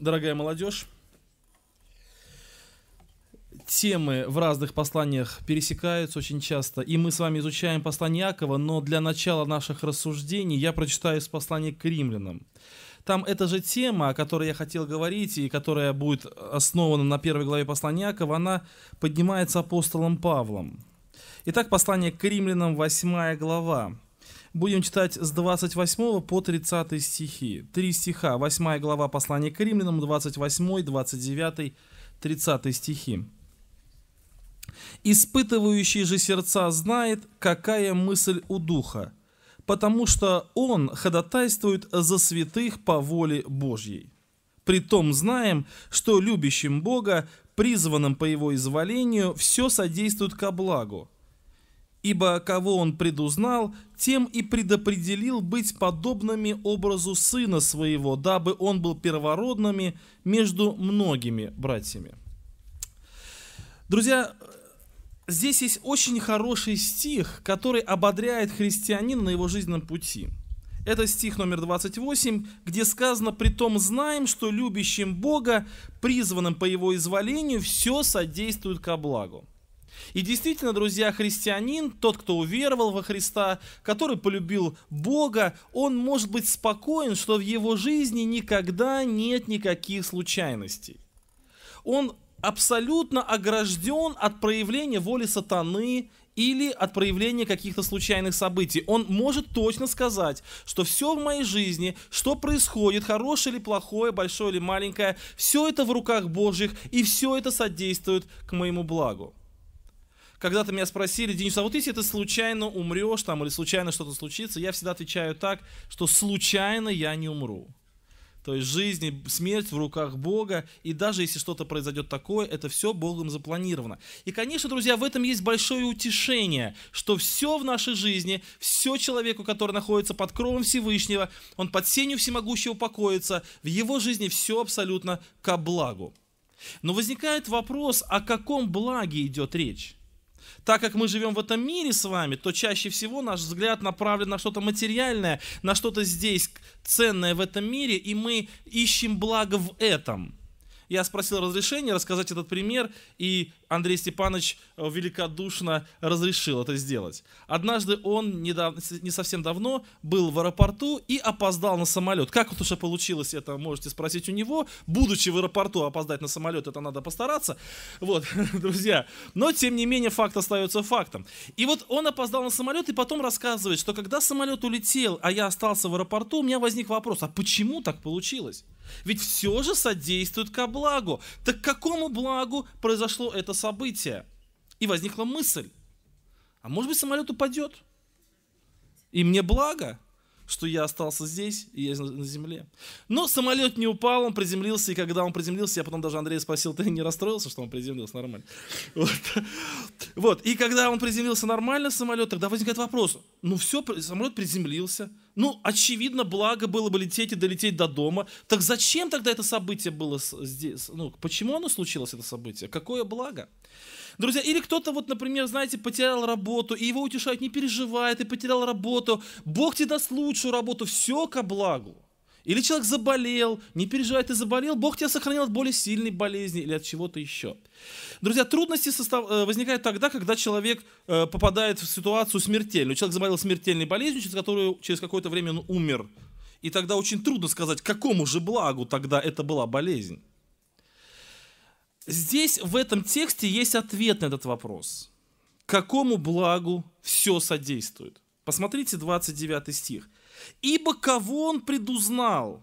дорогая молодежь, темы в разных посланиях пересекаются очень часто, и мы с вами изучаем послание Якова, но для начала наших рассуждений я прочитаю из послания к римлянам. Там эта же тема, о которой я хотел говорить, и которая будет основана на первой главе послания Якова, она поднимается апостолом Павлом. Итак, послание к римлянам, 8 глава. Будем читать с 28 по 30 стихи. Три стиха, 8 глава послания к римлянам, 28, 29, 30 стихи. «Испытывающий же сердца знает, какая мысль у Духа, потому что Он ходатайствует за святых по воле Божьей. Притом знаем, что любящим Бога, призванным по Его изволению, все содействует ко благу, ибо кого он предузнал, тем и предопределил быть подобными образу сына своего, дабы он был первородными между многими братьями. Друзья, здесь есть очень хороший стих, который ободряет христианина на его жизненном пути. Это стих номер 28, где сказано при том знаем, что любящим Бога, призванным по его изволению, все содействует ко благу». И действительно, друзья, христианин, тот, кто уверовал во Христа, который полюбил Бога, он может быть спокоен, что в его жизни никогда нет никаких случайностей. Он абсолютно огражден от проявления воли сатаны или от проявления каких-то случайных событий. Он может точно сказать, что все в моей жизни, что происходит, хорошее или плохое, большое или маленькое, все это в руках Божьих, и все это содействует к моему благу когда-то меня спросили, Денис, а вот если ты случайно умрешь там или случайно что-то случится, я всегда отвечаю так, что случайно я не умру. То есть жизнь и смерть в руках Бога, и даже если что-то произойдет такое, это все Богом запланировано. И, конечно, друзья, в этом есть большое утешение, что все в нашей жизни, все человеку, который находится под кровом Всевышнего, он под сенью всемогущего покоится, в его жизни все абсолютно ко благу. Но возникает вопрос, о каком благе идет речь? так как мы живем в этом мире с вами, то чаще всего наш взгляд направлен на что-то материальное, на что-то здесь ценное в этом мире, и мы ищем благо в этом. Я спросил разрешения рассказать этот пример, и Андрей Степанович э, великодушно разрешил это сделать. Однажды он недавно, не совсем давно был в аэропорту и опоздал на самолет. Как вот уже получилось это, можете спросить у него. Будучи в аэропорту, опоздать на самолет, это надо постараться. Вот, друзья. Но, тем не менее, факт остается фактом. И вот он опоздал на самолет и потом рассказывает, что когда самолет улетел, а я остался в аэропорту, у меня возник вопрос, а почему так получилось? Ведь все же содействует ко благу. Так к какому благу произошло это событие? И возникла мысль, а может быть самолет упадет? И мне благо? что я остался здесь, и я на земле. Но самолет не упал, он приземлился, и когда он приземлился, я потом даже Андрей спросил, ты не расстроился, что он приземлился нормально? Вот. вот. И когда он приземлился нормально, самолет, тогда возникает вопрос, ну все, самолет приземлился, ну, очевидно, благо было бы лететь и долететь до дома. Так зачем тогда это событие было здесь? Ну, почему оно случилось, это событие? Какое благо? Друзья, или кто-то вот, например, знаете, потерял работу, и его утешают, не переживает, и потерял работу, Бог тебе даст лучшую работу, все ко благу. Или человек заболел, не переживай, ты заболел, Бог тебя сохранил от более сильной болезни или от чего-то еще. Друзья, трудности состав... Э, возникают тогда, когда человек э, попадает в ситуацию смертельную. Человек заболел смертельной болезнью, через которую через какое-то время он умер. И тогда очень трудно сказать, какому же благу тогда это была болезнь. Здесь, в этом тексте, есть ответ на этот вопрос. Какому благу все содействует? Посмотрите 29 стих. «Ибо кого он предузнал,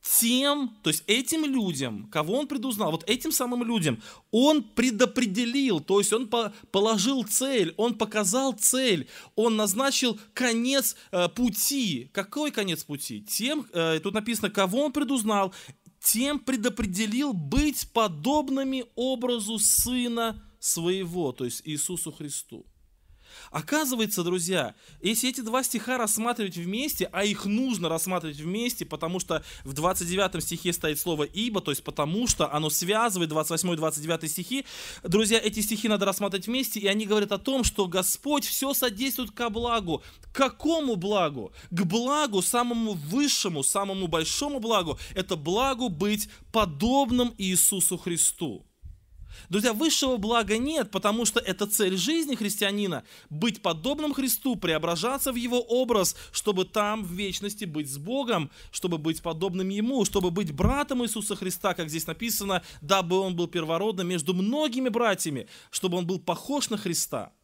тем, то есть этим людям, кого он предузнал, вот этим самым людям, он предопределил, то есть он положил цель, он показал цель, он назначил конец э, пути. Какой конец пути? Тем, э, тут написано, кого он предузнал, тем предопределил быть подобными образу Сына Своего, то есть Иисусу Христу. Оказывается, друзья, если эти два стиха рассматривать вместе, а их нужно рассматривать вместе, потому что в 29 стихе стоит слово «ибо», то есть «потому что», оно связывает 28-29 стихи. Друзья, эти стихи надо рассматривать вместе, и они говорят о том, что Господь все содействует ко благу. К какому благу? К благу, самому высшему, самому большому благу. Это благу быть подобным Иисусу Христу. Друзья, высшего блага нет, потому что это цель жизни христианина – быть подобным Христу, преображаться в его образ, чтобы там в вечности быть с Богом, чтобы быть подобным Ему, чтобы быть братом Иисуса Христа, как здесь написано, дабы он был первородным между многими братьями, чтобы он был похож на Христа –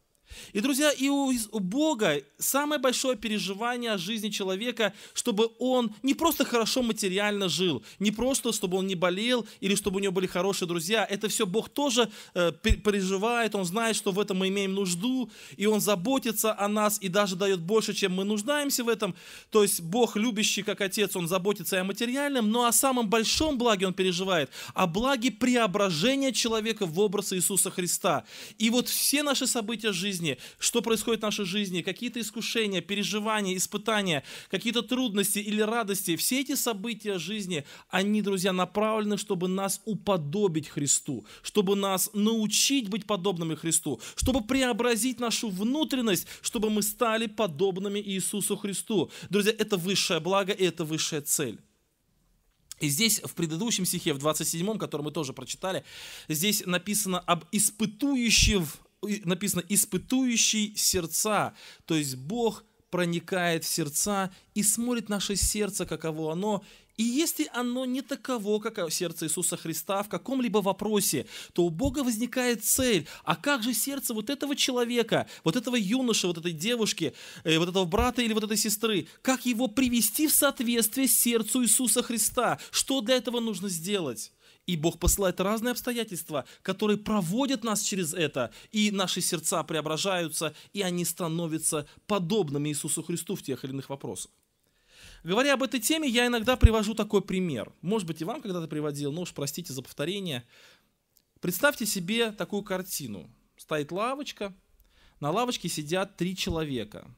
и, друзья, и у, Бога самое большое переживание о жизни человека, чтобы он не просто хорошо материально жил, не просто, чтобы он не болел или чтобы у него были хорошие друзья. Это все Бог тоже э, переживает, он знает, что в этом мы имеем нужду, и он заботится о нас и даже дает больше, чем мы нуждаемся в этом. То есть Бог, любящий как Отец, он заботится и о материальном, но о самом большом благе он переживает, о благе преображения человека в образ Иисуса Христа. И вот все наши события жизни, жизни, что происходит в нашей жизни, какие-то искушения, переживания, испытания, какие-то трудности или радости, все эти события жизни, они, друзья, направлены, чтобы нас уподобить Христу, чтобы нас научить быть подобными Христу, чтобы преобразить нашу внутренность, чтобы мы стали подобными Иисусу Христу. Друзья, это высшее благо и это высшая цель. И здесь в предыдущем стихе, в 27, который мы тоже прочитали, здесь написано об испытующих написано «испытующий сердца», то есть Бог проникает в сердца и смотрит наше сердце, каково оно, и если оно не таково, как сердце Иисуса Христа в каком-либо вопросе, то у Бога возникает цель. А как же сердце вот этого человека, вот этого юноши, вот этой девушки, э, вот этого брата или вот этой сестры? Как его привести в соответствие сердцу Иисуса Христа? Что для этого нужно сделать? И Бог посылает разные обстоятельства, которые проводят нас через это, и наши сердца преображаются, и они становятся подобными Иисусу Христу в тех или иных вопросах. Говоря об этой теме, я иногда привожу такой пример. Может быть, и вам когда-то приводил, но уж простите за повторение. Представьте себе такую картину. Стоит лавочка, на лавочке сидят три человека.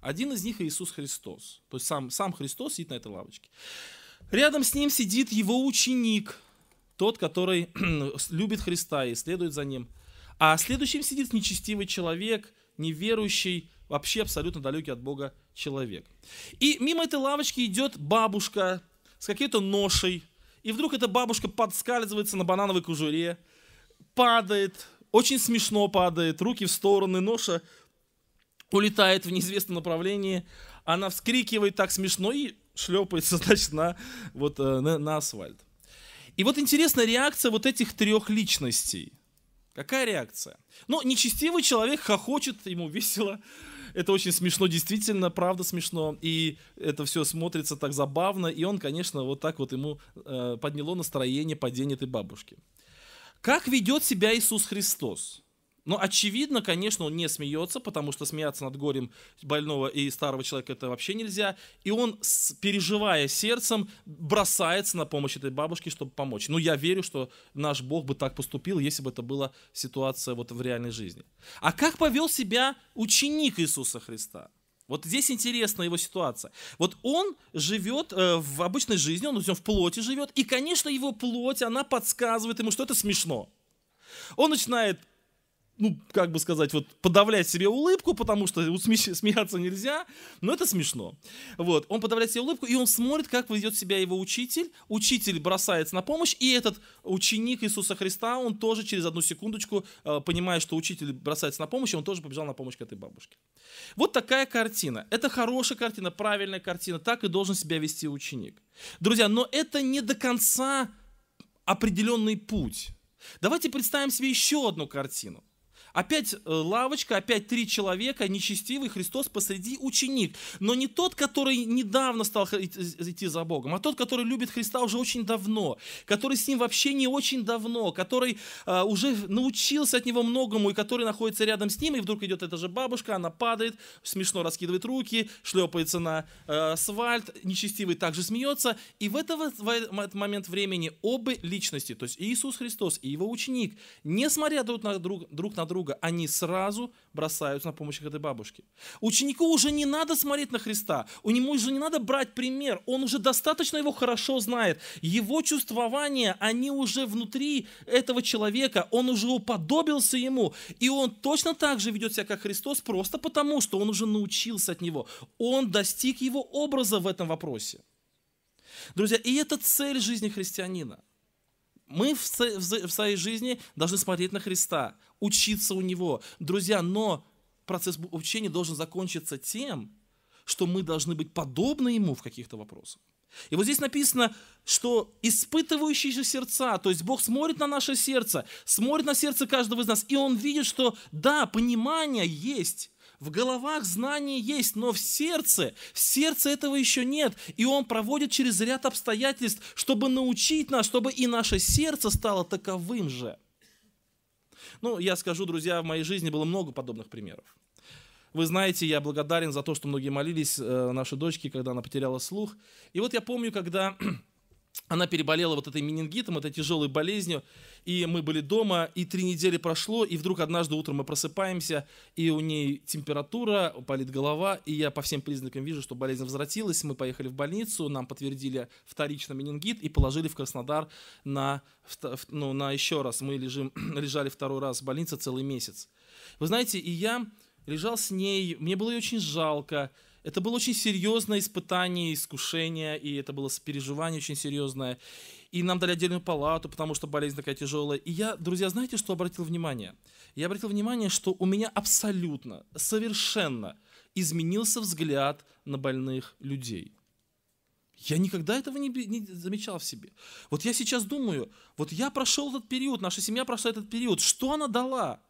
Один из них Иисус Христос. То есть сам, сам Христос сидит на этой лавочке. Рядом с ним сидит его ученик, тот, который любит Христа и следует за ним. А следующим сидит нечестивый человек, неверующий, вообще абсолютно далекий от Бога человек. И мимо этой лавочки идет бабушка с какой-то ношей, и вдруг эта бабушка подскальзывается на банановой кожуре, падает, очень смешно падает, руки в стороны, ноша улетает в неизвестном направлении, она вскрикивает так смешно и шлепается, значит, на, вот, э, на, на асфальт. И вот интересная реакция вот этих трех личностей. Какая реакция? Ну, нечестивый человек хохочет, ему весело. Это очень смешно, действительно, правда смешно. И это все смотрится так забавно. И он, конечно, вот так вот ему э, подняло настроение падения этой бабушки. Как ведет себя Иисус Христос? Но ну, очевидно, конечно, он не смеется, потому что смеяться над горем больного и старого человека это вообще нельзя. И он, переживая сердцем, бросается на помощь этой бабушке, чтобы помочь. Ну, я верю, что наш Бог бы так поступил, если бы это была ситуация вот в реальной жизни. А как повел себя ученик Иисуса Христа? Вот здесь интересна его ситуация. Вот он живет э, в обычной жизни, он в плоти живет, и, конечно, его плоть, она подсказывает ему, что это смешно. Он начинает ну, как бы сказать, вот подавлять себе улыбку, потому что усме- смеяться нельзя, но это смешно. Вот, он подавляет себе улыбку, и он смотрит, как ведет себя его учитель. Учитель бросается на помощь, и этот ученик Иисуса Христа, он тоже через одну секундочку, э, понимая, что учитель бросается на помощь, он тоже побежал на помощь к этой бабушке. Вот такая картина. Это хорошая картина, правильная картина, так и должен себя вести ученик. Друзья, но это не до конца определенный путь. Давайте представим себе еще одну картину – Опять э, лавочка, опять три человека, нечестивый Христос посреди ученик. Но не тот, который недавно стал идти за Богом, а тот, который любит Христа уже очень давно, который с ним вообще не очень давно, который э, уже научился от него многому и который находится рядом с ним, и вдруг идет эта же бабушка, она падает, смешно раскидывает руки, шлепается на э, асфальт, нечестивый также смеется, и в, этого, в этот момент времени обе личности, то есть Иисус Христос и его ученик, не смотря друг на друг, друг на друга, друга, они сразу бросаются на помощь этой бабушке. Ученику уже не надо смотреть на Христа, у него уже не надо брать пример, он уже достаточно его хорошо знает. Его чувствования, они уже внутри этого человека, он уже уподобился ему, и он точно так же ведет себя, как Христос, просто потому, что он уже научился от него, он достиг его образа в этом вопросе. Друзья, и это цель жизни христианина – мы в своей жизни должны смотреть на Христа учиться у него. Друзья, но процесс обучения должен закончиться тем, что мы должны быть подобны ему в каких-то вопросах. И вот здесь написано, что испытывающие же сердца, то есть Бог смотрит на наше сердце, смотрит на сердце каждого из нас, и Он видит, что да, понимание есть, в головах знание есть, но в сердце, в сердце этого еще нет. И Он проводит через ряд обстоятельств, чтобы научить нас, чтобы и наше сердце стало таковым же. Ну, я скажу, друзья, в моей жизни было много подобных примеров. Вы знаете, я благодарен за то, что многие молились, э, наши дочки, когда она потеряла слух. И вот я помню, когда она переболела вот этой менингитом, этой тяжелой болезнью, и мы были дома, и три недели прошло, и вдруг однажды утром мы просыпаемся, и у ней температура, болит голова, и я по всем признакам вижу, что болезнь возвратилась, мы поехали в больницу, нам подтвердили вторично менингит и положили в Краснодар на, ну, на еще раз, мы лежим, лежали второй раз в больнице целый месяц. Вы знаете, и я лежал с ней, мне было ее очень жалко, это было очень серьезное испытание, искушение, и это было переживание очень серьезное. И нам дали отдельную палату, потому что болезнь такая тяжелая. И я, друзья, знаете, что обратил внимание? Я обратил внимание, что у меня абсолютно, совершенно изменился взгляд на больных людей. Я никогда этого не, не замечал в себе. Вот я сейчас думаю, вот я прошел этот период, наша семья прошла этот период, что она дала?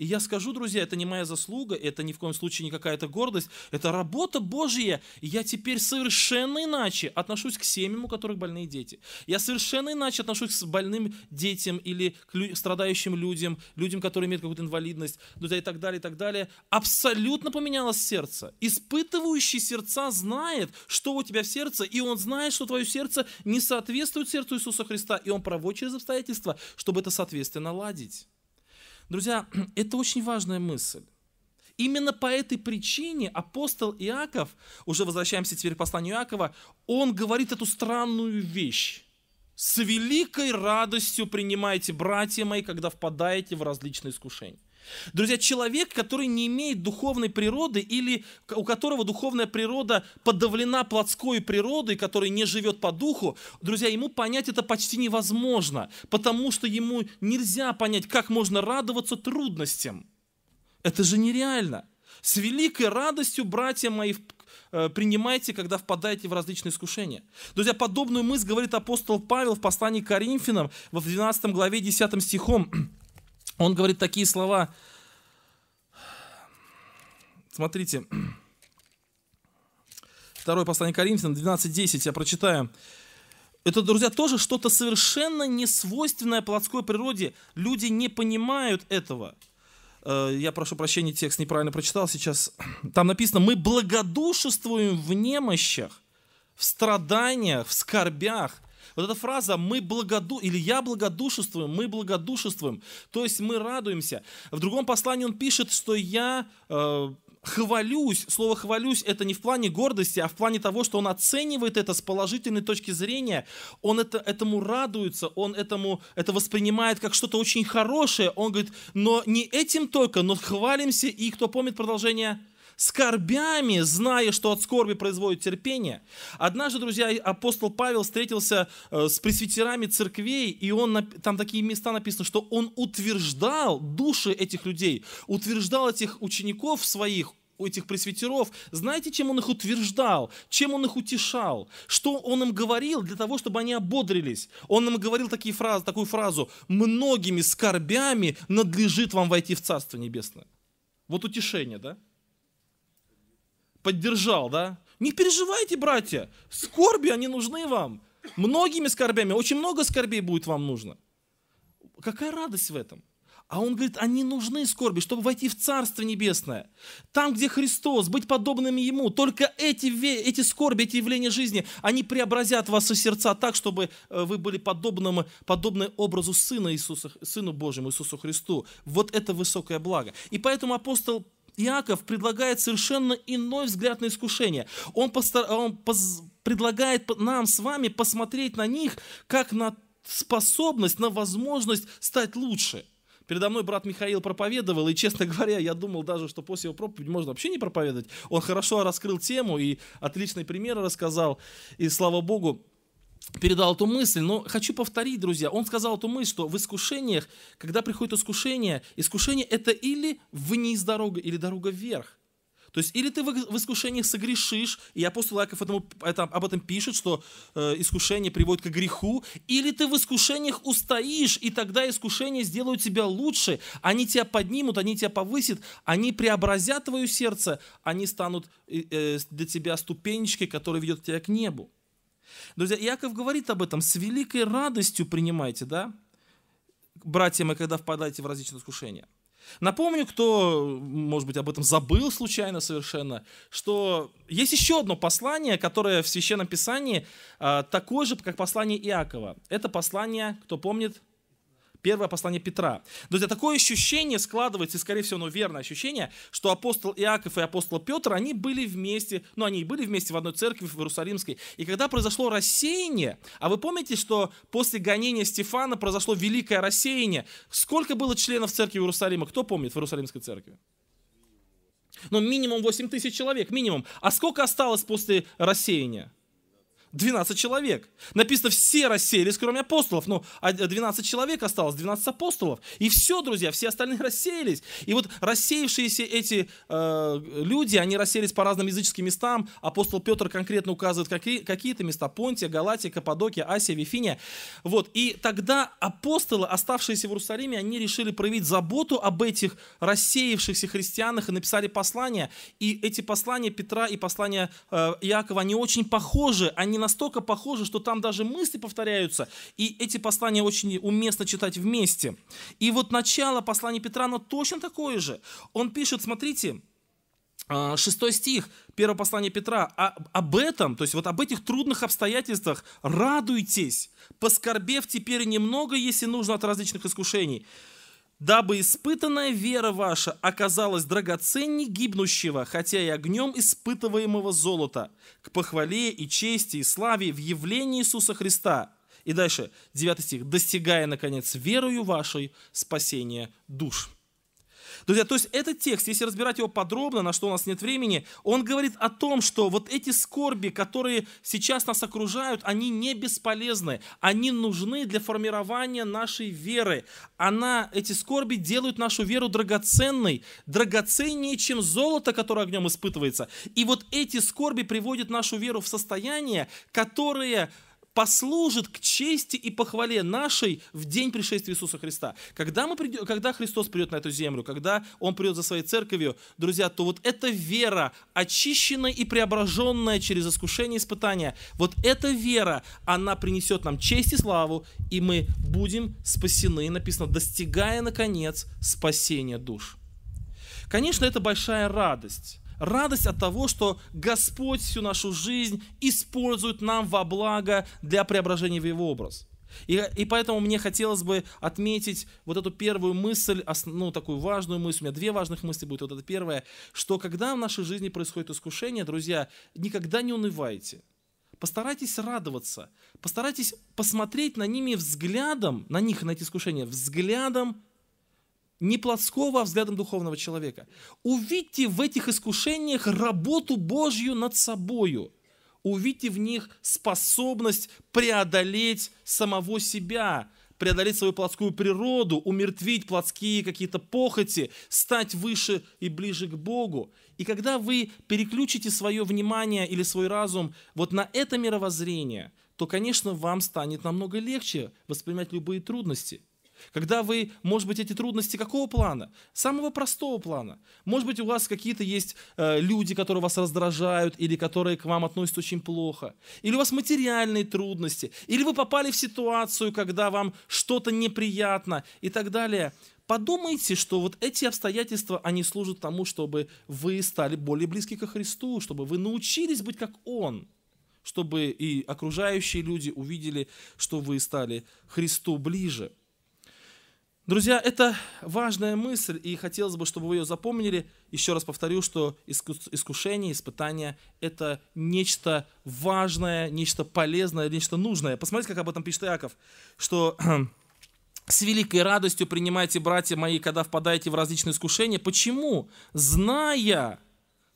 И я скажу, друзья, это не моя заслуга, это ни в коем случае не какая-то гордость, это работа Божья. И я теперь совершенно иначе отношусь к семьям, у которых больные дети. Я совершенно иначе отношусь к больным детям или к лю- страдающим людям, людям, которые имеют какую-то инвалидность, друзья, и так далее, и так далее. Абсолютно поменялось сердце. Испытывающий сердца знает, что у тебя в сердце, и он знает, что твое сердце не соответствует сердцу Иисуса Христа, и он проводит через обстоятельства, чтобы это соответственно наладить. Друзья, это очень важная мысль. Именно по этой причине апостол Иаков, уже возвращаемся теперь к посланию Иакова, он говорит эту странную вещь. «С великой радостью принимайте, братья мои, когда впадаете в различные искушения». Друзья, человек, который не имеет духовной природы или у которого духовная природа подавлена плотской природой, который не живет по духу, друзья, ему понять это почти невозможно, потому что ему нельзя понять, как можно радоваться трудностям. Это же нереально. С великой радостью, братья мои, э, принимайте, когда впадаете в различные искушения. Друзья, подобную мысль говорит апостол Павел в послании к Коринфянам в 12 главе 10 стихом. Он говорит такие слова. Смотрите. Второе послание Коринфянам 12.10, я прочитаю. Это, друзья, тоже что-то совершенно несвойственное свойственное плотской природе. Люди не понимают этого. Э, я прошу прощения, текст неправильно прочитал сейчас. Там написано, мы благодушествуем в немощах, в страданиях, в скорбях – вот эта фраза «мы благоду...» или «я благодушествуем», «мы благодушествуем», то есть мы радуемся. В другом послании он пишет, что «я э, хвалюсь». Слово «хвалюсь» — это не в плане гордости, а в плане того, что он оценивает это с положительной точки зрения. Он это, этому радуется, он этому, это воспринимает как что-то очень хорошее. Он говорит, но не этим только, но хвалимся, и кто помнит продолжение – скорбями, зная, что от скорби производит терпение. Однажды, друзья, апостол Павел встретился э, с пресвитерами церквей, и он, там такие места написано, что он утверждал души этих людей, утверждал этих учеников своих, у этих пресвитеров, знаете, чем он их утверждал, чем он их утешал, что он им говорил для того, чтобы они ободрились. Он им говорил такие фразы, такую фразу «многими скорбями надлежит вам войти в Царство Небесное». Вот утешение, да? поддержал, да? Не переживайте, братья, скорби, они нужны вам. Многими скорбями, очень много скорбей будет вам нужно. Какая радость в этом? А он говорит, они нужны скорби, чтобы войти в Царство Небесное. Там, где Христос, быть подобными Ему. Только эти, эти скорби, эти явления жизни, они преобразят вас ваши сердца так, чтобы э, вы были подобным, подобны образу Сына Иисуса, Сыну Божьему Иисусу Христу. Вот это высокое благо. И поэтому апостол Иаков предлагает совершенно иной взгляд на искушение. Он, постар... он поз... предлагает нам с вами посмотреть на них как на способность, на возможность стать лучше. Передо мной брат Михаил проповедовал, и, честно говоря, я думал даже, что после его проповеди можно вообще не проповедовать. Он хорошо раскрыл тему и отличные примеры рассказал, и слава Богу, передал эту мысль, но хочу повторить, друзья. Он сказал эту мысль, что в искушениях, когда приходит искушение, искушение это или вниз дорога, или дорога вверх. То есть или ты в искушениях согрешишь, и апостол Иаков этому, это, об этом пишет, что э, искушение приводит к греху, или ты в искушениях устоишь, и тогда искушения сделают тебя лучше, они тебя поднимут, они тебя повысят, они преобразят твое сердце, они станут э, э для тебя ступенечкой, которые ведет тебя к небу. Друзья, Иаков говорит об этом, с великой радостью принимайте, да, братья мои, когда впадаете в различные искушения. Напомню, кто, может быть, об этом забыл случайно совершенно, что есть еще одно послание, которое в Священном Писании а, такое же, как послание Иакова. Это послание, кто помнит, Первое послание Петра. Друзья, а такое ощущение складывается, и скорее всего оно верное ощущение, что апостол Иаков и апостол Петр, они были вместе, ну они и были вместе в одной церкви в Иерусалимской. И когда произошло рассеяние, а вы помните, что после гонения Стефана произошло великое рассеяние, сколько было членов церкви Иерусалима? Кто помнит в Иерусалимской церкви? Ну минимум 8 тысяч человек, минимум. А сколько осталось после рассеяния? 12 человек. Написано, все расселись, кроме апостолов. Но ну, 12 а человек осталось, 12 апостолов. И все, друзья, все остальные расселись. И вот рассеявшиеся эти э, люди, они расселись по разным языческим местам. Апостол Петр конкретно указывает какие, какие-то места. Понтия, Галатия, Каппадокия, Асия, Вифиния. Вот. И тогда апостолы, оставшиеся в Иерусалиме, они решили проявить заботу об этих рассеявшихся христианах и написали послания. И эти послания Петра и послания э, Иакова, они очень похожи. Они настолько похожи, что там даже мысли повторяются, и эти послания очень уместно читать вместе. И вот начало послания Петра, оно точно такое же. Он пишет, смотрите, а, шестой стих, первого послания Петра, а, об этом, то есть вот об этих трудных обстоятельствах радуйтесь, поскорбев теперь немного, если нужно, от различных искушений дабы испытанная вера ваша оказалась драгоценней гибнущего, хотя и огнем испытываемого золота, к похвале и чести и славе в явлении Иисуса Христа». И дальше, 9 стих, «Достигая, наконец, верою вашей спасения душ». Друзья, то есть этот текст, если разбирать его подробно, на что у нас нет времени, он говорит о том, что вот эти скорби, которые сейчас нас окружают, они не бесполезны, они нужны для формирования нашей веры. Она, эти скорби делают нашу веру драгоценной, драгоценнее, чем золото, которое огнем испытывается. И вот эти скорби приводят нашу веру в состояние, которое послужит к чести и похвале нашей в день пришествия Иисуса Христа. Когда, мы придем, когда Христос придет на эту землю, когда Он придет за своей церковью, друзья, то вот эта вера, очищенная и преображенная через искушение и испытания, вот эта вера, она принесет нам честь и славу, и мы будем спасены, написано, достигая, наконец, спасения душ. Конечно, это большая радость радость от того, что Господь всю нашу жизнь использует нам во благо для преображения в Его образ. И, и поэтому мне хотелось бы отметить вот эту первую мысль, ну, такую важную мысль. У меня две важных мысли будет. Вот это первая, что когда в нашей жизни происходит искушение, друзья, никогда не унывайте. Постарайтесь радоваться. Постарайтесь посмотреть на ними взглядом, на них, на эти искушения, взглядом не плотского, а взглядом духовного человека. Увидьте в этих искушениях работу Божью над собою. Увидьте в них способность преодолеть самого себя, преодолеть свою плотскую природу, умертвить плотские какие-то похоти, стать выше и ближе к Богу. И когда вы переключите свое внимание или свой разум вот на это мировоззрение, то, конечно, вам станет намного легче воспринимать любые трудности – когда вы, может быть, эти трудности какого плана? Самого простого плана. Может быть, у вас какие-то есть э, люди, которые вас раздражают, или которые к вам относятся очень плохо. Или у вас материальные трудности. Или вы попали в ситуацию, когда вам что-то неприятно и так далее. Подумайте, что вот эти обстоятельства, они служат тому, чтобы вы стали более близки ко Христу, чтобы вы научились быть как Он чтобы и окружающие люди увидели, что вы стали Христу ближе – Друзья, это важная мысль, и хотелось бы, чтобы вы ее запомнили. Еще раз повторю, что искушение, испытание – это нечто важное, нечто полезное, нечто нужное. Посмотрите, как об этом пишет Иаков, что «С великой радостью принимайте, братья мои, когда впадаете в различные искушения». Почему? Зная,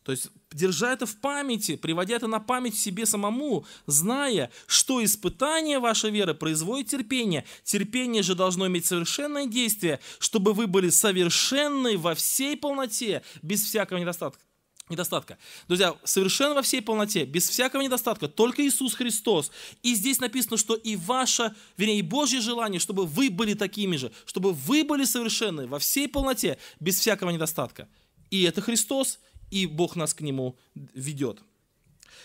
то есть, держа это в памяти, приводя это на память себе самому, зная, что испытание вашей веры производит терпение. Терпение же должно иметь совершенное действие, чтобы вы были совершенны во всей полноте, без всякого недостатка. Недостатка. Друзья, совершенно во всей полноте, без всякого недостатка, только Иисус Христос. И здесь написано, что и ваше, вернее, и Божье желание, чтобы вы были такими же, чтобы вы были совершенны во всей полноте, без всякого недостатка. И это Христос, и Бог нас к нему ведет.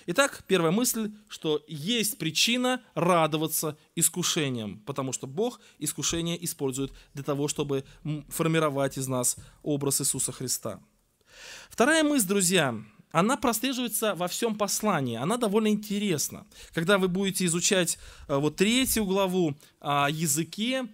Итак, первая мысль, что есть причина радоваться искушениям, потому что Бог искушение использует для того, чтобы формировать из нас образ Иисуса Христа. Вторая мысль, друзья, она прослеживается во всем послании, она довольно интересна. Когда вы будете изучать э, вот третью главу о языке,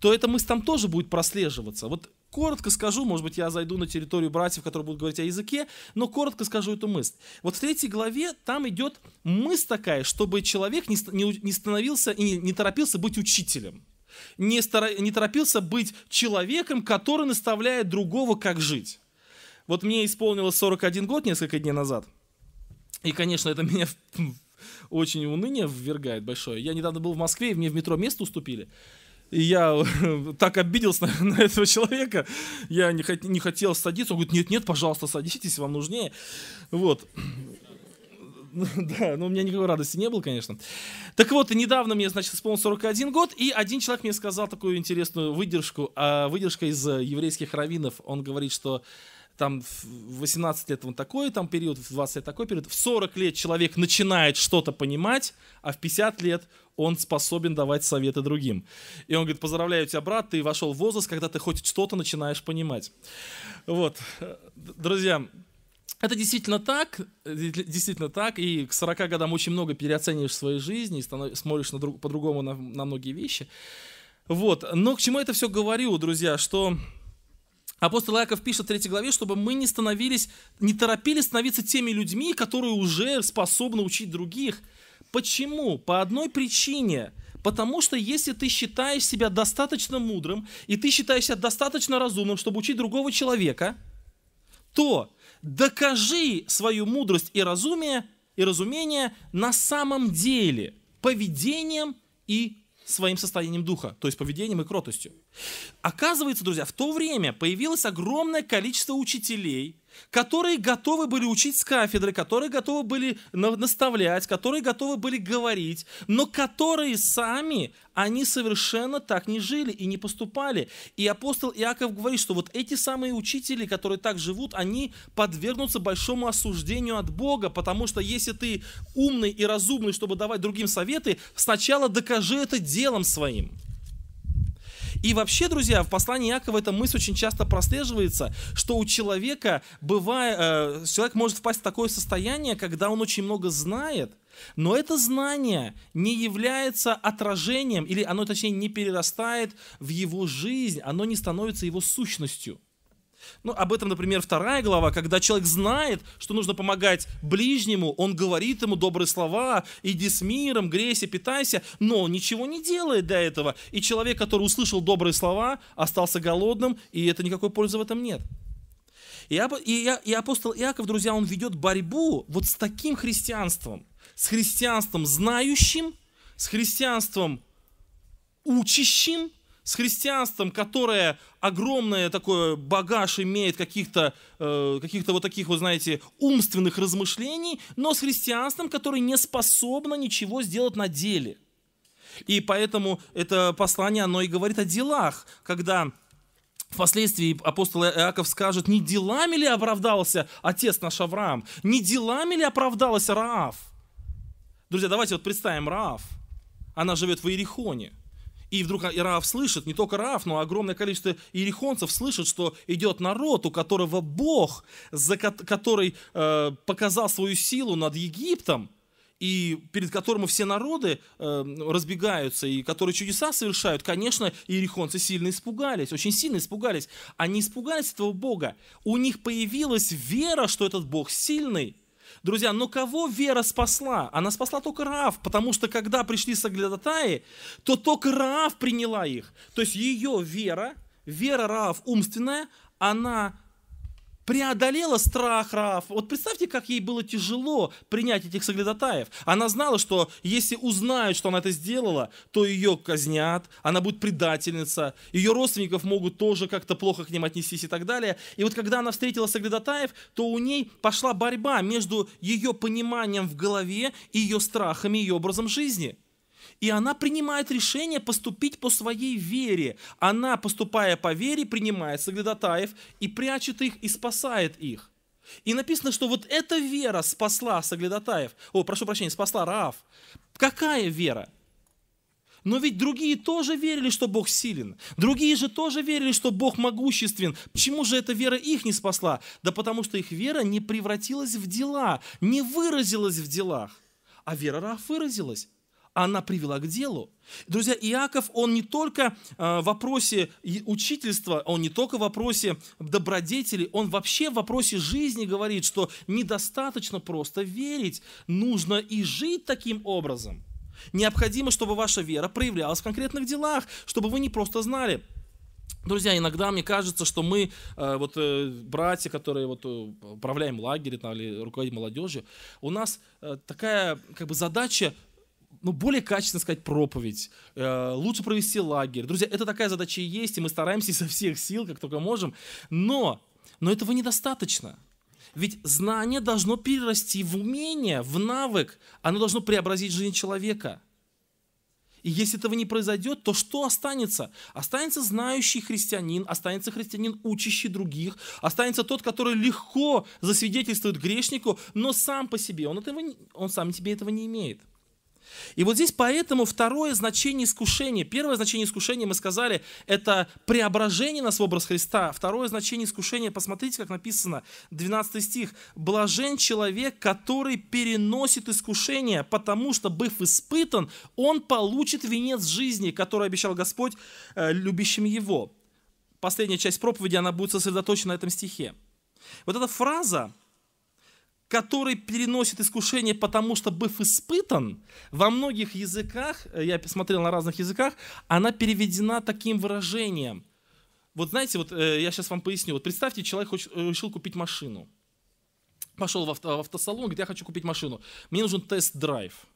то эта мысль там тоже будет прослеживаться. Вот коротко скажу, может быть, я зайду на территорию братьев, которые будут говорить о языке, но коротко скажу эту мысль. Вот в третьей главе там идет мысль такая, чтобы человек не, не, не становился и не, не торопился быть учителем. Не, стара, не торопился быть человеком, который наставляет другого, как жить. Вот мне исполнилось 41 год несколько дней назад. И, конечно, это меня очень уныние ввергает большое. Я недавно был в Москве, и мне в метро место уступили. И я так обиделся на, на этого человека, я не, хот, не хотел садиться. Он говорит, нет-нет, пожалуйста, садитесь, вам нужнее. Вот. Да, но ну, у меня никакой радости не было, конечно. Так вот, недавно мне, значит, исполнилось 41 год, и один человек мне сказал такую интересную выдержку, а, выдержка из э, еврейских раввинов. Он говорит, что там в 18 лет он такой там период, в 20 лет такой период. В 40 лет человек начинает что-то понимать, а в 50 лет он способен давать советы другим. И он говорит, поздравляю тебя, брат, ты вошел в возраст, когда ты хоть что-то начинаешь понимать. Вот, друзья, это действительно так, действительно так, и к 40 годам очень много переоцениваешь своей жизни, и смотришь на друг, по-другому на, на многие вещи. Вот, но к чему я это все говорю, друзья, что Апостол Иаков пишет в третьей главе, чтобы мы не становились, не торопились становиться теми людьми, которые уже способны учить других. Почему? По одной причине. Потому что если ты считаешь себя достаточно мудрым, и ты считаешь себя достаточно разумным, чтобы учить другого человека, то докажи свою мудрость и разумие, и разумение на самом деле, поведением и своим состоянием духа, то есть поведением и кротостью. Оказывается, друзья, в то время появилось огромное количество учителей, которые готовы были учить с кафедры, которые готовы были наставлять, которые готовы были говорить, но которые сами, они совершенно так не жили и не поступали. И апостол Иаков говорит, что вот эти самые учители, которые так живут, они подвергнутся большому осуждению от Бога, потому что если ты умный и разумный, чтобы давать другим советы, сначала докажи это делом своим. И вообще, друзья, в послании Якова эта мысль очень часто прослеживается, что у человека бывает, э, человек может впасть в такое состояние, когда он очень много знает, но это знание не является отражением, или оно, точнее, не перерастает в его жизнь, оно не становится его сущностью. Ну, об этом, например, вторая глава, когда человек знает, что нужно помогать ближнему, он говорит ему добрые слова, иди с миром, грейся, питайся, но он ничего не делает для этого. И человек, который услышал добрые слова, остался голодным, и это никакой пользы в этом нет. И, и, и апостол Иаков, друзья, он ведет борьбу вот с таким христианством, с христианством знающим, с христианством учащим с христианством, которое огромное такое багаж имеет каких-то э, каких-то вот таких вот знаете умственных размышлений, но с христианством, которое не способно ничего сделать на деле. И поэтому это послание, оно и говорит о делах, когда Впоследствии апостол Иаков скажет, не делами ли оправдался отец наш Авраам, не делами ли оправдалась Раав? Друзья, давайте вот представим Раав. Она живет в Иерихоне. И вдруг Раав слышит, не только Раав, но огромное количество иерихонцев слышит, что идет народ, у которого Бог, за который э, показал свою силу над Египтом, и перед которым все народы э, разбегаются, и которые чудеса совершают, конечно, иерихонцы сильно испугались, очень сильно испугались. Они испугались этого Бога. У них появилась вера, что этот Бог сильный. Друзья, но кого вера спасла? Она спасла только Раав, потому что когда пришли соглядатаи, то только Раав приняла их. То есть ее вера, вера Раав умственная, она преодолела страх Раф. Вот представьте, как ей было тяжело принять этих соглядатаев. Она знала, что если узнают, что она это сделала, то ее казнят, она будет предательница, ее родственников могут тоже как-то плохо к ним отнестись и так далее. И вот когда она встретила соглядатаев, то у ней пошла борьба между ее пониманием в голове и ее страхами, ее образом жизни. И она принимает решение поступить по своей вере. Она, поступая по вере, принимает соглядатаев и прячет их и спасает их. И написано, что вот эта вера спасла соглядатаев. О, прошу прощения, спасла Раав. Какая вера? Но ведь другие тоже верили, что Бог силен. Другие же тоже верили, что Бог могуществен. Почему же эта вера их не спасла? Да потому что их вера не превратилась в дела, не выразилась в делах. А вера Раф выразилась она привела к делу. Друзья, Иаков, он не только э, в вопросе учительства, он не только в вопросе добродетели, он вообще в вопросе жизни говорит, что недостаточно просто верить, нужно и жить таким образом. Необходимо, чтобы ваша вера проявлялась в конкретных делах, чтобы вы не просто знали, Друзья, иногда мне кажется, что мы, э, вот э, братья, которые вот управляем лагерем или руководим молодежью, у нас такая как бы задача ну, более качественно сказать проповедь, э, лучше провести лагерь. Друзья, это такая задача и есть, и мы стараемся изо всех сил, как только можем. Но, но этого недостаточно. Ведь знание должно перерасти в умение, в навык. Оно должно преобразить жизнь человека. И если этого не произойдет, то что останется? Останется знающий христианин, останется христианин, учащий других, останется тот, который легко засвидетельствует грешнику, но сам по себе, он, этого, он сам себе этого не имеет. И вот здесь поэтому второе значение искушения. Первое значение искушения, мы сказали, это преображение нас в образ Христа. Второе значение искушения, посмотрите, как написано, 12 стих. «Блажен человек, который переносит искушение, потому что, быв испытан, он получит венец жизни, который обещал Господь э, любящим его». Последняя часть проповеди, она будет сосредоточена на этом стихе. Вот эта фраза, который переносит искушение, потому что, быв испытан, во многих языках, э, я посмотрел на разных языках, она переведена таким выражением. Вот знаете, вот э, я сейчас вам поясню. Вот представьте, человек э, решил купить машину. Пошел в, авто, в автосалон, говорит, я хочу купить машину. Мне нужен тест-драйв.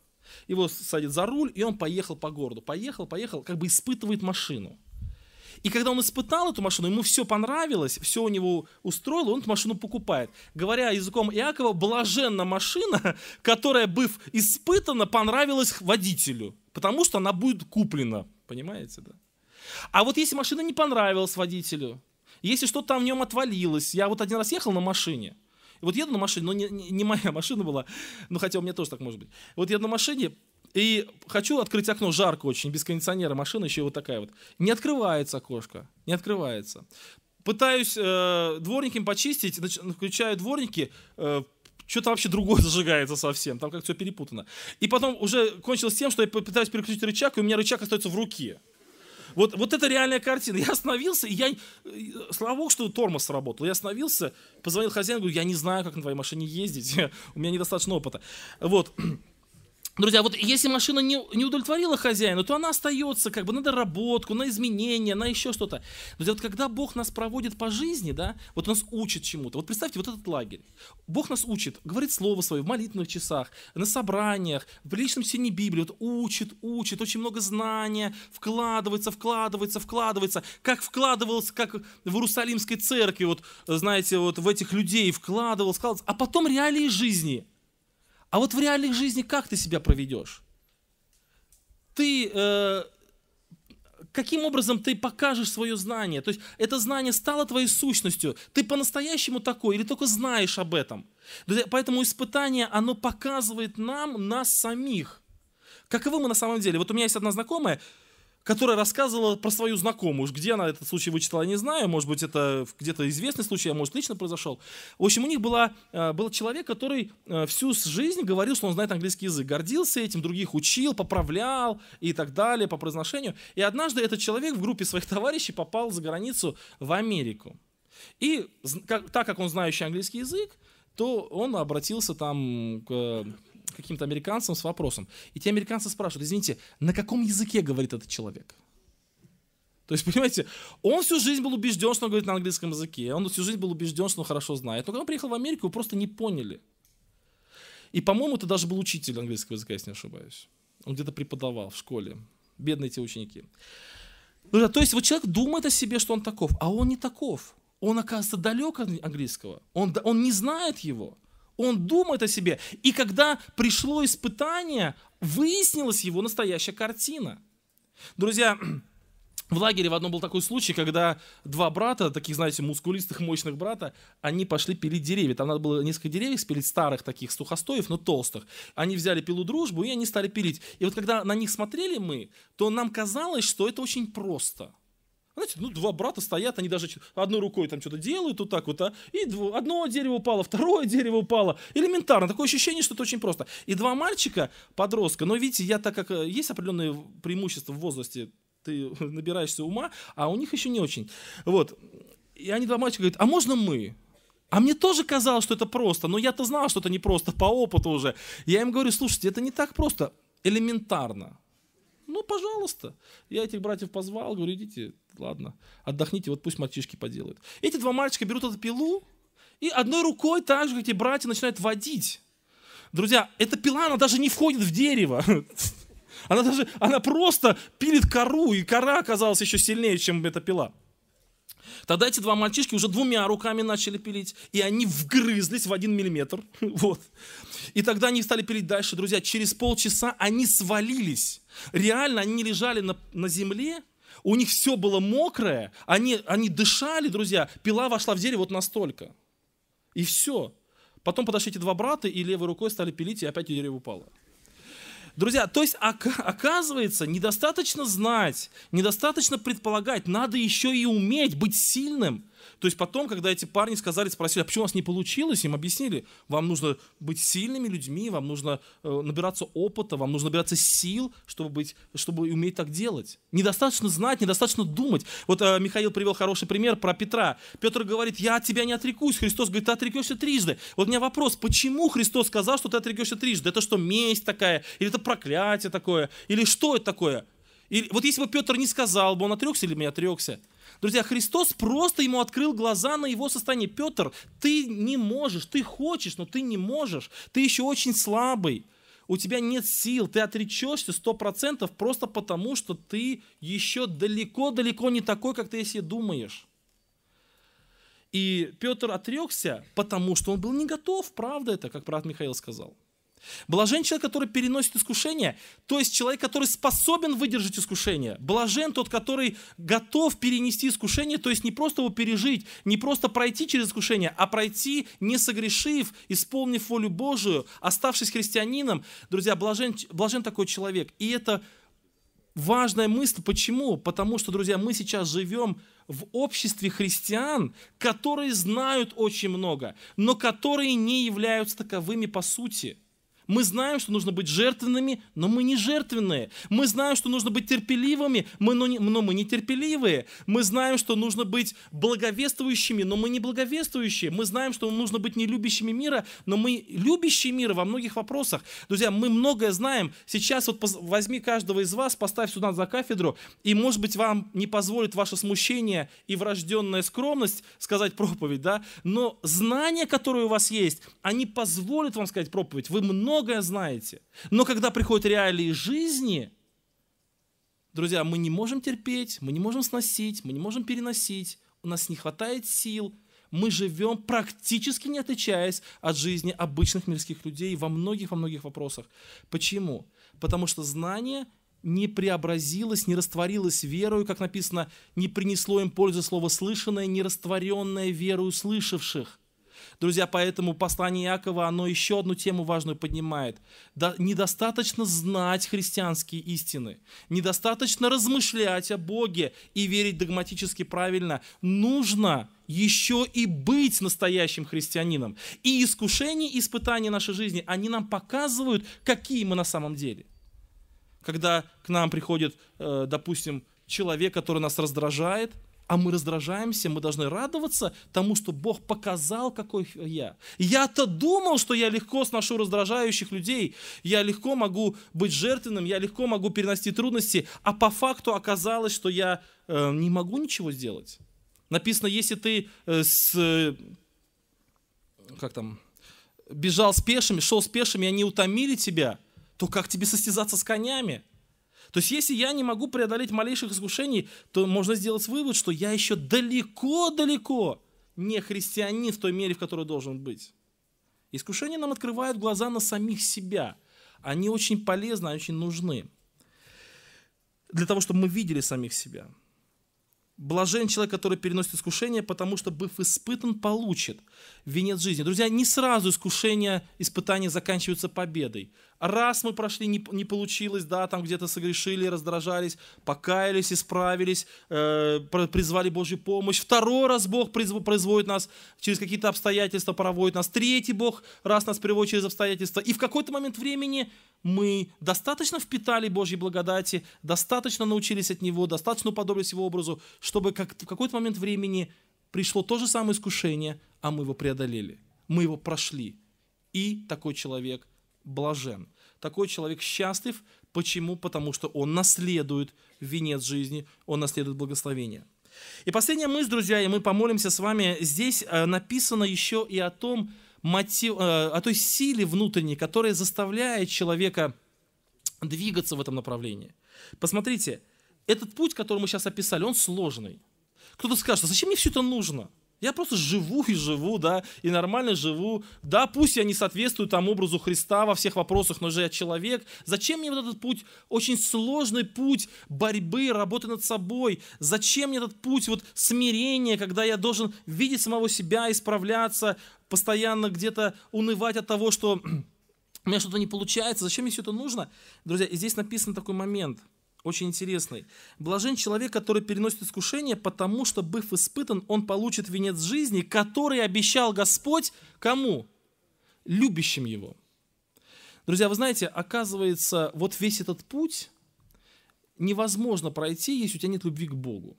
Его садят за руль, и он поехал по городу. Поехал, поехал, как бы испытывает машину. И когда он испытал эту машину, ему все понравилось, все у него устроило, он эту машину покупает. Говоря языком Иакова, блаженна машина, которая, быв испытана, понравилась водителю, потому что она будет куплена. Понимаете, да? А вот если машина не понравилась водителю, если что-то там в нем отвалилось, я вот один раз ехал на машине, вот еду на машине, но не, не, не моя машина была, ну хотя у меня тоже так может быть. Вот еду на машине, и хочу открыть окно, жарко очень, без кондиционера, машина еще вот такая вот. Не открывается окошко, не открывается. Пытаюсь э, дворником почистить, включаю дворники, э, что-то вообще другое зажигается совсем, там как все перепутано. И потом уже кончилось тем, что я пытаюсь переключить рычаг, и у меня рычаг остается в руке. Вот, вот это реальная картина. Я остановился, и я... Э, слава богу, что тормоз сработал. Я остановился, позвонил хозяину, говорю, я не знаю, как на твоей машине ездить. у меня недостаточно опыта. Вот. Друзья, вот если машина не, не удовлетворила хозяина, то она остается как бы на доработку, на изменения, на еще что-то. Друзья, вот когда Бог нас проводит по жизни, да, вот нас учит чему-то. Вот представьте вот этот лагерь. Бог нас учит, говорит слово свое в молитвенных часах, на собраниях, в личном чтении Библии. Вот учит, учит, очень много знания, вкладывается, вкладывается, вкладывается. Как вкладывался, как в Иерусалимской церкви, вот, знаете, вот в этих людей вкладывался, вкладывался. А потом реалии жизни – а вот в реальной жизни как ты себя проведешь? Ты э, каким образом ты покажешь свое знание? То есть это знание стало твоей сущностью? Ты по-настоящему такой или только знаешь об этом? Поэтому испытание, оно показывает нам, нас самих. Каковы мы на самом деле? Вот у меня есть одна знакомая, которая рассказывала про свою знакомую. Уж где она этот случай вычитала, не знаю. Может быть, это где-то известный случай, а может, лично произошел. В общем, у них была, э, был человек, который э, всю жизнь говорил, что он знает английский язык. Гордился этим, других учил, поправлял и так далее по произношению. И однажды этот человек в группе своих товарищей попал за границу в Америку. И так как он знающий английский язык, то он обратился там к э, каким-то американцам с вопросом. И те американцы спрашивают, извините, на каком языке говорит этот человек? То есть, понимаете, он всю жизнь был убежден, что он говорит на английском языке, он всю жизнь был убежден, что он хорошо знает. Но когда он приехал в Америку, его просто не поняли. И, по-моему, это даже был учитель английского языка, если не ошибаюсь. Он где-то преподавал в школе. Бедные те ученики. Ну, да, то есть вот человек думает о себе, что он таков, а он не таков. Он, оказывается, далек от английского. Он, он не знает его. Он думает о себе. И когда пришло испытание, выяснилась его настоящая картина. Друзья, в лагере в одном был такой случай, когда два брата, таких, знаете, мускулистых, мощных брата, они пошли пилить деревья. Там надо было несколько деревьев спилить, старых таких, сухостоев, но толстых. Они взяли пилу дружбу, и они стали пилить. И вот когда на них смотрели мы, то нам казалось, что это очень просто – знаете, ну, два брата стоят, они даже одной рукой там что-то делают, вот так вот, а, и дво, одно дерево упало, второе дерево упало. Элементарно, такое ощущение, что это очень просто. И два мальчика, подростка, но видите, я так как э, есть определенные преимущества в возрасте, ты набираешься ума, а у них еще не очень. Вот. И они два мальчика говорят, а можно мы? А мне тоже казалось, что это просто, но я-то знал, что это не просто по опыту уже. Я им говорю, слушайте, это не так просто, элементарно. Ну, пожалуйста. Я этих братьев позвал, говорю, идите, ладно, отдохните, вот пусть мальчишки поделают. Эти два мальчика берут эту пилу, и одной рукой так же, как эти братья, начинают водить. Друзья, эта пила, она даже не входит в дерево. Она даже, она просто пилит кору, и кора оказалась еще сильнее, чем эта пила. Тогда эти два мальчишки уже двумя руками начали пилить, и они вгрызлись в один миллиметр. Вот. И тогда они стали пилить дальше. Друзья, через полчаса они свалились. Реально, они лежали на, на земле, у них все было мокрое, они, они дышали, друзья, пила вошла в дерево вот настолько. И все. Потом подошли эти два брата, и левой рукой стали пилить, и опять дерево упало. Друзья, то есть оказывается, недостаточно знать, недостаточно предполагать, надо еще и уметь быть сильным – то есть потом, когда эти парни сказали, спросили, а почему у нас не получилось, им объяснили, вам нужно быть сильными людьми, вам нужно э, набираться опыта, вам нужно набираться сил, чтобы быть, чтобы уметь так делать. Недостаточно знать, недостаточно думать. Вот э, Михаил привел хороший пример про Петра. Петр говорит, я от тебя не отрекусь. Христос говорит, ты отрекешься трижды. Вот у меня вопрос, почему Христос сказал, что ты отрекешься трижды? Это что, месть такая? Или это проклятие такое? Или что это такое? И вот если бы Петр не сказал бы, он отрекся или меня отрекся? Друзья, Христос просто ему открыл глаза на его состояние. Петр, ты не можешь, ты хочешь, но ты не можешь. Ты еще очень слабый. У тебя нет сил, ты отречешься сто процентов просто потому, что ты еще далеко-далеко не такой, как ты себе думаешь. И Петр отрекся, потому что он был не готов, правда это, как брат Михаил сказал. Блажен человек, который переносит искушение, то есть человек, который способен выдержать искушение. Блажен тот, который готов перенести искушение, то есть не просто его пережить, не просто пройти через искушение, а пройти, не согрешив, исполнив волю Божию, оставшись христианином. Друзья, блажен, блажен такой человек. И это важная мысль. Почему? Потому что, друзья, мы сейчас живем в обществе христиан, которые знают очень много, но которые не являются таковыми по сути – мы знаем, что нужно быть жертвенными, но мы не жертвенные. Мы знаем, что нужно быть терпеливыми, мы, но, не, но мы не терпеливые. Мы знаем, что нужно быть благовествующими, но мы не благовествующие. Мы знаем, что нужно быть нелюбящими мира, но мы любящие мира во многих вопросах. Друзья, мы многое знаем. Сейчас вот возьми каждого из вас, поставь сюда за кафедру, и, может быть, вам не позволит ваше смущение и врожденная скромность сказать проповедь, да? Но знания, которые у вас есть, они позволят вам сказать проповедь. Вы много многое знаете. Но когда приходят реалии жизни, друзья, мы не можем терпеть, мы не можем сносить, мы не можем переносить, у нас не хватает сил. Мы живем практически не отличаясь от жизни обычных мирских людей во многих-во многих вопросах. Почему? Потому что знание не преобразилось, не растворилось верою, как написано, не принесло им пользы слово слышанное, не растворенное верою слышавших. Друзья, поэтому послание Якова, оно еще одну тему важную поднимает. Да, недостаточно знать христианские истины, недостаточно размышлять о Боге и верить догматически правильно. Нужно еще и быть настоящим христианином. И искушения, и испытания нашей жизни, они нам показывают, какие мы на самом деле. Когда к нам приходит, э, допустим, человек, который нас раздражает – а мы раздражаемся, мы должны радоваться тому, что Бог показал, какой я. Я-то думал, что я легко сношу раздражающих людей, я легко могу быть жертвенным, я легко могу переносить трудности, а по факту оказалось, что я э, не могу ничего сделать. Написано, если ты э, с... Э, как там? Бежал с пешими, шел с пешими, они утомили тебя, то как тебе состязаться с конями? То есть, если я не могу преодолеть малейших искушений, то можно сделать вывод, что я еще далеко-далеко не христианин в той мере, в которой должен быть. Искушения нам открывают глаза на самих себя. Они очень полезны, они очень нужны. Для того, чтобы мы видели самих себя. Блажен человек, который переносит искушение, потому что, быв испытан, получит венец жизни. Друзья, не сразу искушения, испытания заканчиваются победой раз мы прошли, не, не получилось, да, там где-то согрешили, раздражались, покаялись, исправились, э, призвали Божью помощь. Второй раз Бог призв, производит нас через какие-то обстоятельства, проводит нас. Третий Бог раз нас приводит через обстоятельства. И в какой-то момент времени мы достаточно впитали Божьей благодати, достаточно научились от Него, достаточно уподобились Его образу, чтобы как, в какой-то момент времени пришло то же самое искушение, а мы его преодолели, мы его прошли. И такой человек блажен. Такой человек счастлив. Почему? Потому что он наследует венец жизни, он наследует благословение. И последняя мысль, друзья, и мы помолимся с вами. Здесь э, написано еще и о том, мотив, э, о той силе внутренней, которая заставляет человека двигаться в этом направлении. Посмотрите, этот путь, который мы сейчас описали, он сложный. Кто-то скажет, «А зачем мне все это нужно? Я просто живу и живу, да, и нормально живу. Да, пусть я не соответствую там образу Христа во всех вопросах, но же я человек. Зачем мне вот этот путь, очень сложный путь борьбы, работы над собой? Зачем мне этот путь вот смирения, когда я должен видеть самого себя, исправляться, постоянно где-то унывать от того, что у меня что-то не получается, зачем мне все это нужно? Друзья, и здесь написан такой момент – очень интересный. Блажен человек, который переносит искушение, потому что, быв испытан, он получит венец жизни, который обещал Господь кому? Любящим его. Друзья, вы знаете, оказывается, вот весь этот путь невозможно пройти, если у тебя нет любви к Богу.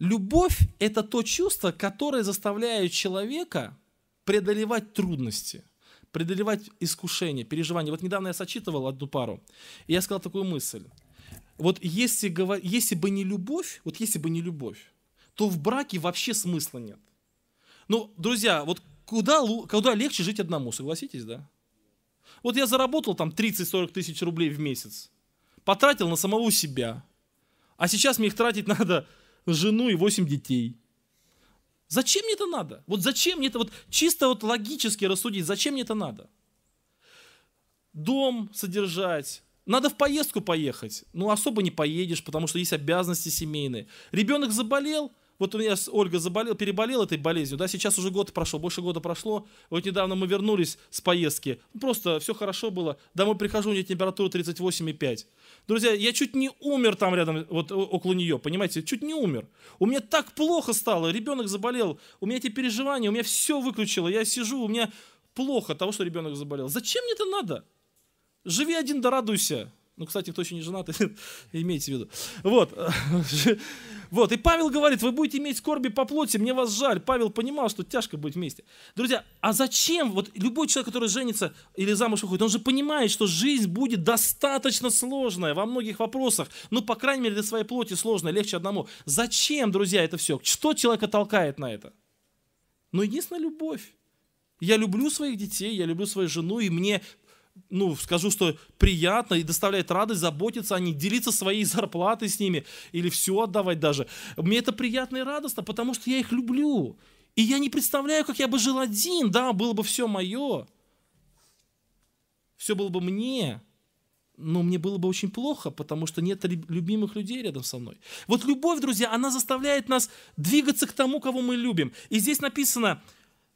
Любовь – это то чувство, которое заставляет человека преодолевать трудности – преодолевать искушения, переживания. Вот недавно я сочитывал одну пару, и я сказал такую мысль. Вот если, если бы не любовь, вот если бы не любовь, то в браке вообще смысла нет. Ну, друзья, вот куда, куда легче жить одному, согласитесь, да? Вот я заработал там 30-40 тысяч рублей в месяц, потратил на самого себя, а сейчас мне их тратить надо жену и 8 детей – Зачем мне это надо? Вот зачем мне это, вот чисто вот логически рассудить, зачем мне это надо? Дом содержать, надо в поездку поехать. Ну, особо не поедешь, потому что есть обязанности семейные. Ребенок заболел – вот у меня Ольга заболела, переболела этой болезнью, да, сейчас уже год прошел, больше года прошло. Вот недавно мы вернулись с поездки, просто все хорошо было. Домой прихожу, у нее температура 38,5. Друзья, я чуть не умер там рядом, вот около нее, понимаете, чуть не умер. У меня так плохо стало, ребенок заболел, у меня эти переживания, у меня все выключило, я сижу, у меня плохо от того, что ребенок заболел. Зачем мне это надо? Живи один да радуйся. Ну, кстати, кто еще не женат, имейте в виду. Вот. Вот, и Павел говорит, вы будете иметь скорби по плоти, мне вас жаль. Павел понимал, что тяжко будет вместе. Друзья, а зачем? Вот любой человек, который женится или замуж выходит, он же понимает, что жизнь будет достаточно сложная во многих вопросах. Ну, по крайней мере, для своей плоти сложная, легче одному. Зачем, друзья, это все? Что человека толкает на это? Ну, единственная любовь. Я люблю своих детей, я люблю свою жену, и мне ну, скажу, что приятно и доставляет радость заботиться о них, делиться своей зарплатой с ними или все отдавать даже. Мне это приятно и радостно, потому что я их люблю. И я не представляю, как я бы жил один, да, было бы все мое. Все было бы мне. Но мне было бы очень плохо, потому что нет любимых людей рядом со мной. Вот любовь, друзья, она заставляет нас двигаться к тому, кого мы любим. И здесь написано,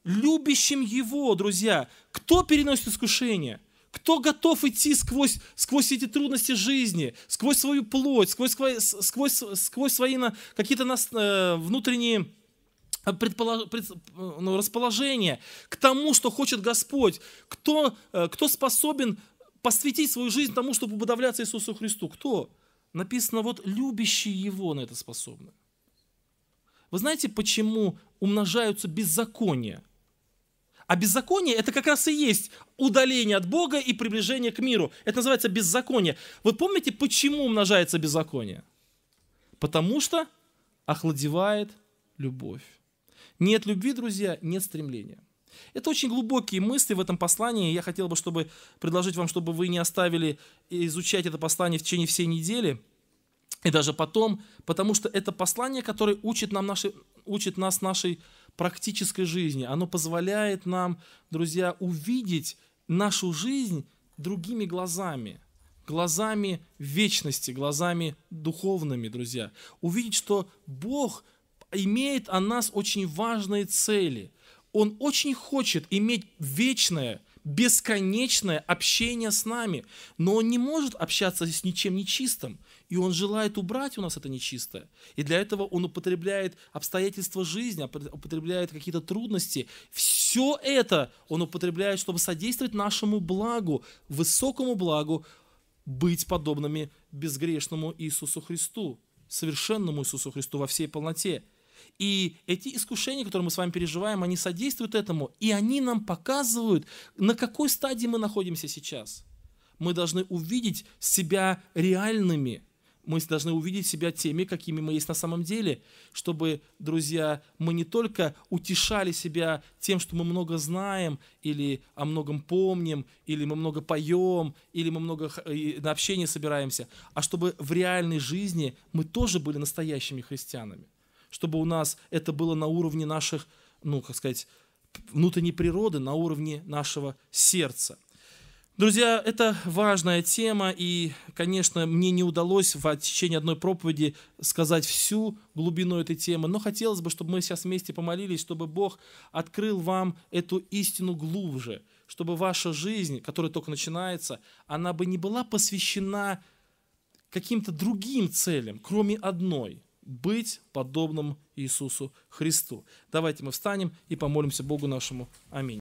любящим его, друзья, кто переносит искушение – кто готов идти сквозь, сквозь эти трудности жизни, сквозь свою плоть, сквозь, сквозь, сквозь свои на, какие-то нас, э, внутренние э, предполож... пред... Э, ну, расположения к тому, что хочет Господь? Кто, э, кто способен посвятить свою жизнь тому, чтобы подавляться Иисусу Христу? Кто? Написано, вот любящие Его на это способны. Вы знаете, почему умножаются беззакония? А беззаконие это как раз и есть удаление от Бога и приближение к миру. Это называется беззаконие. Вы помните, почему умножается беззаконие? Потому что охладевает любовь. Нет любви, друзья, нет стремления. Это очень глубокие мысли в этом послании. Я хотел бы, чтобы предложить вам, чтобы вы не оставили изучать это послание в течение всей недели и даже потом, потому что это послание, которое учит, нам наши, учит нас нашей практической жизни. Оно позволяет нам, друзья, увидеть нашу жизнь другими глазами. Глазами вечности, глазами духовными, друзья. Увидеть, что Бог имеет о нас очень важные цели. Он очень хочет иметь вечное, бесконечное общение с нами, но он не может общаться с ничем нечистым. И он желает убрать у нас это нечистое. И для этого он употребляет обстоятельства жизни, употребляет какие-то трудности. Все это он употребляет, чтобы содействовать нашему благу, высокому благу, быть подобными безгрешному Иисусу Христу, совершенному Иисусу Христу во всей полноте. И эти искушения, которые мы с вами переживаем, они содействуют этому, и они нам показывают, на какой стадии мы находимся сейчас. Мы должны увидеть себя реальными – мы должны увидеть себя теми, какими мы есть на самом деле, чтобы, друзья, мы не только утешали себя тем, что мы много знаем, или о многом помним, или мы много поем, или мы много на общение собираемся, а чтобы в реальной жизни мы тоже были настоящими христианами, чтобы у нас это было на уровне наших, ну, как сказать, внутренней природы, на уровне нашего сердца – Друзья, это важная тема, и, конечно, мне не удалось в течение одной проповеди сказать всю глубину этой темы, но хотелось бы, чтобы мы сейчас вместе помолились, чтобы Бог открыл вам эту истину глубже, чтобы ваша жизнь, которая только начинается, она бы не была посвящена каким-то другим целям, кроме одной – быть подобным Иисусу Христу. Давайте мы встанем и помолимся Богу нашему. Аминь.